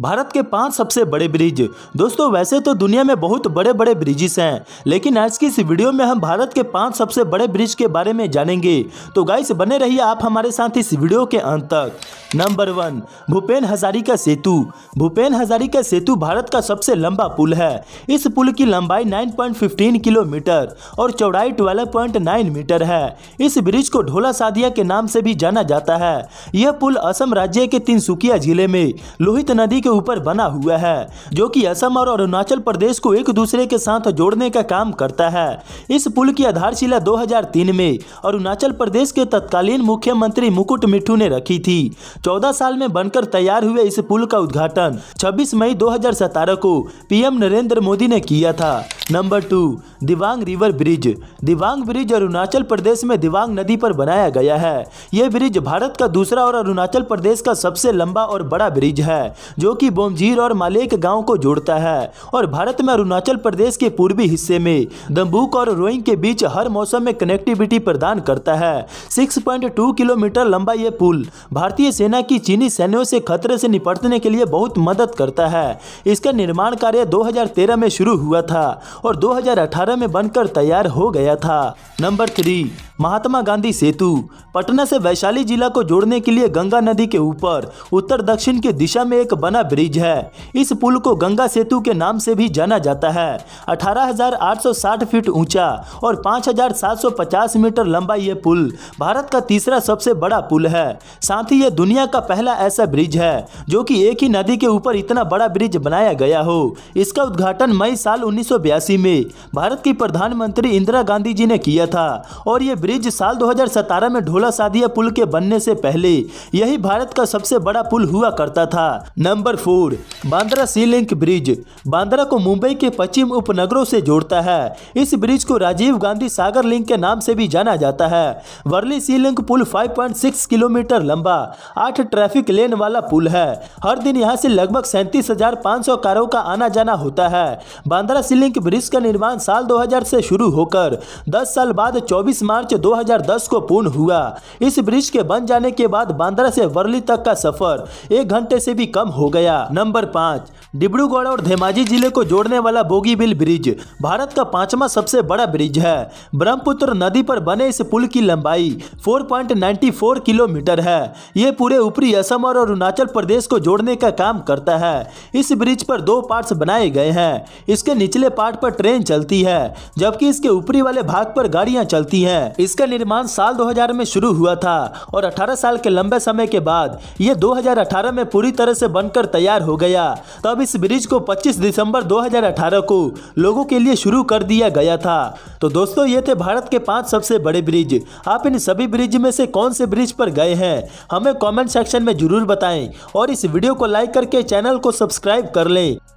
भारत के पांच सबसे बड़े ब्रिज दोस्तों वैसे तो दुनिया में बहुत बड़े बड़े ब्रिजेस हैं लेकिन आज की इस वीडियो में हम भारत के पांच सबसे बड़े ब्रिज के बारे में जानेंगे तो गाइस बने रहिए आप हमारे साथ इस वीडियो के अंत तक नंबर वन भूपेन हजारिका सेतु भूपेन हजारिका सेतु भारत का सबसे लंबा पुल है इस पुल की लंबाई 9.15 किलोमीटर और चौड़ाई 12.9 मीटर है इस ब्रिज को ढोला सादिया के नाम से भी जाना जाता है यह पुल असम राज्य के तीनसुकिया जिले में लोहित नदी के ऊपर बना हुआ है जो कि असम और अरुणाचल प्रदेश को एक दूसरे के साथ जोड़ने का काम करता है इस पुल की आधारशिला दो में अरुणाचल प्रदेश के तत्कालीन मुख्यमंत्री मुकुट मिठू ने रखी थी चौदह साल में बनकर तैयार हुए इस पुल का उद्घाटन छब्बीस मई दो को पीएम नरेंद्र मोदी ने किया था number two Dibang river bridge Dibang bridge Arunachal Pradesh में दिवांग नदी पर बनाया गया है यह ब्रिज भारत का दूसरा और अरुणाचल प्रदेश का सबसे लंबा और बड़ा ब्रिज है जो कि बोमजीर और मालेक गांव को जोड़ता है और भारत में अरुणाचल प्रदेश के पूर्वी हिस्से में दम्बुक और रोइंग के बीच हर मौसम में कनेक्टिविटी प्रदान करता है सिक्स किलोमीटर लंबा यह पुल भारतीय सेना की चीनी सैन्यों से खतरे से निपटने के लिए बहुत मदद करता है इसका निर्माण कार्य दो में शुरू हुआ था और दो 2018 में बनकर तैयार हो गया था नंबर थ्री महात्मा गांधी सेतु पटना से वैशाली जिला को जोड़ने के लिए गंगा नदी के ऊपर उत्तर दक्षिण की दिशा में एक बना ब्रिज है इस पुल को गंगा सेतु के नाम से भी जाना जाता है 18,860 फीट ऊंचा और 5,750 मीटर लंबा यह पुल भारत का तीसरा सबसे बड़ा पुल है साथ ही यह दुनिया का पहला ऐसा ब्रिज है जो की एक ही नदी के ऊपर इतना बड़ा ब्रिज बनाया गया हो इसका उद्घाटन मई साल उन्नीस में भारत की प्रधानमंत्री इंदिरा गांधी जी ने किया था और ये ब्रिज साल 2017 में ढोला सादिया पुल के बनने से पहले यही भारत का सबसे बड़ा पुल हुआ करता था number four Bandra sea link bridge Bandra को मुंबई के पश्चिम उपनगरों से जोड़ता है इस ब्रिज को राजीव गांधी सागर लिंक के नाम से भी जाना जाता है वर्ली सी लिंक पुल 5.6 किलोमीटर लंबा आठ ट्रैफिक लेन वाला पुल है हर दिन यहाँ से लगभग सैंतीस कारों का आना जाना होता है बांद्रा सी लिंक ब्रिज का निर्माण साल दो से शुरू होकर दस साल बाद चौबीस मार्च 2010 को पूर्ण हुआ इस ब्रिज के बन जाने के बाद बांद्रा से वर्ली तक का सफर एक घंटे से भी कम हो गया नंबर पाँच डिब्रूगढ़ और धेमाजी जिले को जोड़ने वाला बोगीबिल ब्रिज भारत का पांचवा सबसे बड़ा ब्रिज है ब्रह्मपुत्र नदी पर बने इस पुल की लंबाई 4.94 किलोमीटर है ये पूरे ऊपरी असम और अरुणाचल प्रदेश को जोड़ने का काम करता है इस ब्रिज पर दो पार्ट्स बनाए गए हैं इसके निचले पार्ट पर ट्रेन चलती है जबकि इसके ऊपरी वाले भाग पर गाड़ियाँ चलती है इसका निर्माण साल 2000 में शुरू हुआ था और 18 साल के लंबे समय के बाद ये 2018 में पूरी तरह से बनकर तैयार हो गया तब इस ब्रिज को 25 दिसंबर 2018 को लोगों के लिए शुरू कर दिया गया था तो दोस्तों ये थे भारत के पाँच सबसे बड़े ब्रिज आप इन सभी ब्रिज में से कौन से ब्रिज पर गए हैं हमें कॉमेंट सेक्शन में जरूर बताएं और इस वीडियो को लाइक करके चैनल को सब्सक्राइब कर लें